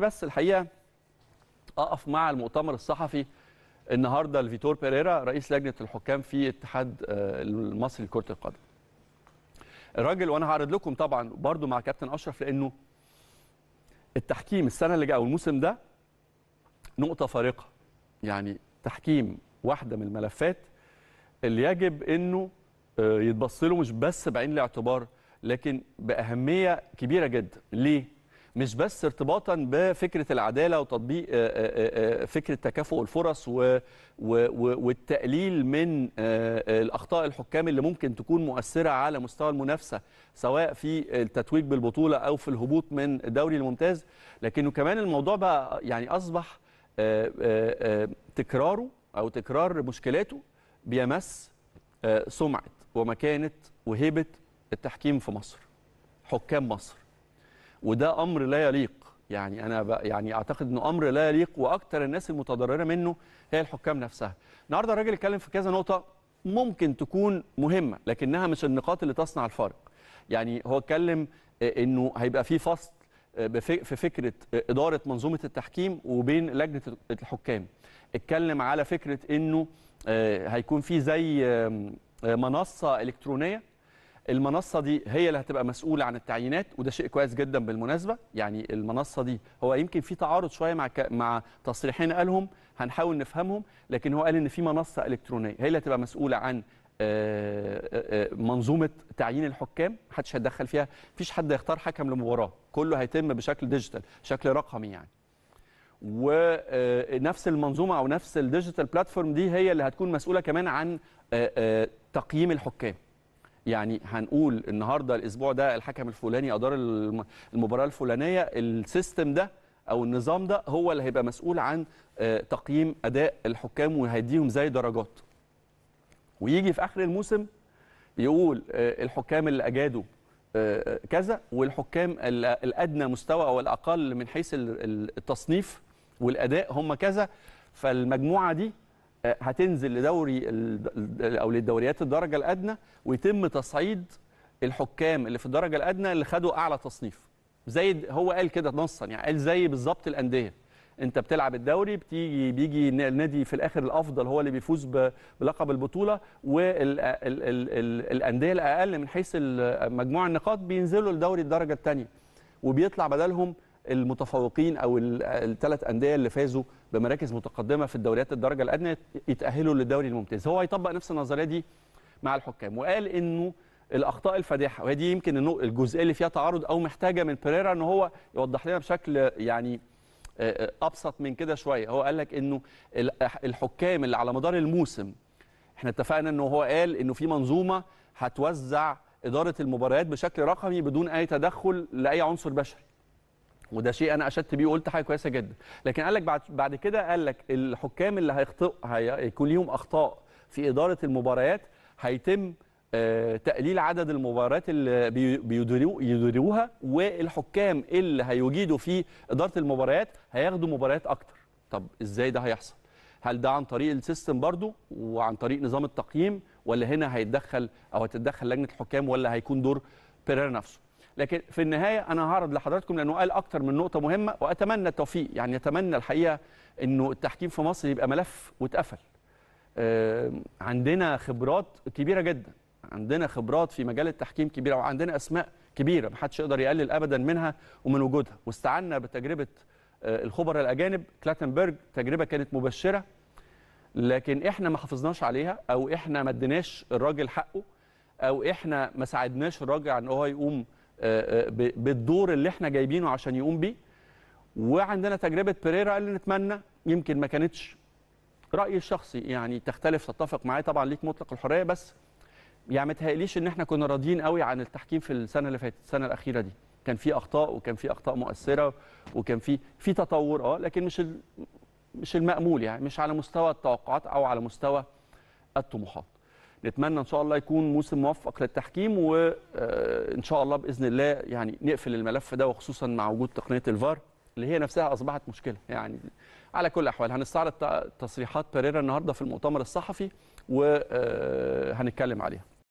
بس الحقيقه اقف مع المؤتمر الصحفي النهارده لفيتور بيريرا رئيس لجنه الحكام في اتحاد المصري آه، لكره القدم. الراجل وانا هعرض لكم طبعا برضو مع كابتن اشرف لانه التحكيم السنه اللي جايه او الموسم ده نقطه فارقه يعني تحكيم واحده من الملفات اللي يجب انه آه، يتبص له مش بس بعين الاعتبار لكن باهميه كبيره جدا ليه؟ مش بس ارتباطا بفكره العداله وتطبيق آه، آه، آه، فكره تكافؤ الفرص والتقليل من الاخطاء الحكام اللي ممكن تكون مؤثره على مستوى المنافسه سواء في التتويج بالبطوله او في الهبوط من الدوري الممتاز لكنه كمان الموضوع بقى يعني اصبح تكراره او تكرار مشكلاته بيمس سمعه ومكانه وهيبه التحكيم في مصر حكام مصر وده امر لا يليق يعني انا يعني اعتقد انه امر لا يليق واكثر الناس المتضرره منه هي الحكام نفسها النهارده الراجل اتكلم في كذا نقطه ممكن تكون مهمه لكنها مش النقاط اللي تصنع الفارق يعني هو اتكلم آه، انه هيبقى في فصل آه، في فكره آه، اداره منظومه التحكيم وبين لجنه الحكام اتكلم على فكره انه هيكون في زي منصه الكترونيه المنصه دي هي اللي هتبقى مسؤوله عن التعيينات وده شيء كويس جدا بالمناسبه يعني المنصه دي هو يمكن في تعارض شويه مع ك... مع تصريحين قالهم هنحاول نفهمهم لكن هو قال ان في منصه الكترونيه هي اللي هتبقى مسؤوله عن آه، آه، آه، منظومه تعيين الحكام محدش هيتدخل فيها مفيش حد هيختار حكم لمباراه كله هيتم بشكل ديجيتال بشكل رقمي يعني ونفس المنظومه او نفس الديجيتال بلاتفورم دي هي اللي هتكون مسؤوله كمان عن تقييم الحكام يعني هنقول النهارده الاسبوع ده الحكم الفلاني ادار المباراه الفلانيه السيستم ده او النظام ده هو اللي هيبقى مسؤول عن آه، تقييم اداء الحكام وهيديهم زي درجات ويجي في اخر الموسم يقول آه، الحكام اللي اجادوا آه، كذا والحكام الادنى مستوى او الاقل من حيث التصنيف والاداء هم كذا فالمجموعه دي هتنزل لدوري او للدوريات الدرجه الادنى ويتم تصعيد الحكام اللي في الدرجه الادنى اللي خدوا اعلى تصنيف زي هو قال كده نصا يعني قال زي بالظبط الانديه انت بتلعب الدوري بتيجي بيجي النادي في الاخر الافضل هو اللي بيفوز بلقب البطوله والانديه الاقل من حيث مجموع النقاط بينزلوا لدوري الدرجه الثانيه وبيطلع بدلهم المتفوقين او الثلاث انديه اللي فازوا بمراكز متقدمه في الدوريات الدرجه الادنى يتاهلوا للدوري الممتاز هو هيطبق نفس النظريه دي مع الحكام وقال انه الاخطاء الفادحه وهي دي يمكن الجزئيه اللي فيها تعارض او محتاجه من بيريرا ان هو يوضح لنا بشكل يعني آه، آه، ابسط من كده شويه هو قال لك انه الحكام اللي على مدار الموسم احنا اتفقنا انه هو قال انه في منظومه هتوزع اداره المباريات بشكل رقمي بدون اي تدخل لاي عنصر بشري وده شيء انا اشدت بيه وقلت حاجه كويسه جدا لكن قال لك بعد بعد كده قال لك الحكام اللي هيخطئ هيكون ليهم اخطاء في اداره المباريات هيتم آه، تقليل عدد المباريات اللي بيديروها والحكام اللي هيجيدوا في اداره المباريات هياخدوا مباريات اكتر طب ازاي ده هيحصل هل ده عن طريق السيستم برضو وعن طريق نظام التقييم ولا هنا هيتدخل او هتتدخل لجنه الحكام ولا هيكون دور بيريرا نفسه لكن في النهايه انا هعرض لحضراتكم لانه قال اكتر من نقطه مهمه واتمنى التوفيق يعني اتمنى الحقيقه انه التحكيم في مصر يبقى ملف واتقفل عندنا خبرات كبيره جدا عندنا خبرات في مجال التحكيم كبيره وعندنا اسماء كبيره محدش يقدر يقلل ابدا منها ومن وجودها واستعنا بتجربه آه، الخبراء الاجانب كلاتنبرج تجربه كانت مبشره لكن احنا ما حافظناش عليها او احنا ما اديناش الراجل حقه او احنا ما ساعدناش الراجل ان هو يقوم آه، آه، بالدور اللي احنا جايبينه عشان يقوم بيه وعندنا تجربه بيريرا اللي نتمنى يمكن ما كانتش رايي الشخصي يعني تختلف تتفق معايا طبعا ليك مطلق الحريه بس يعني ما تهيأليش ان احنا كنا راضيين قوي عن التحكيم في السنه اللي فاتت السنه الاخيره دي كان في اخطاء وكان في اخطاء مؤثره وكان في في تطور اه لكن مش مش المامول يعني مش على مستوى التوقعات او على مستوى الطموحات نتمنى ان شاء الله يكون موسم موفق للتحكيم وان آه، شاء الله باذن الله يعني نقفل الملف ده وخصوصا مع وجود تقنيه الفار اللي هي نفسها اصبحت مشكله يعني على كل الاحوال هنستعرض تصريحات بيريرا النهارده في المؤتمر الصحفي وهنتكلم آه، عليها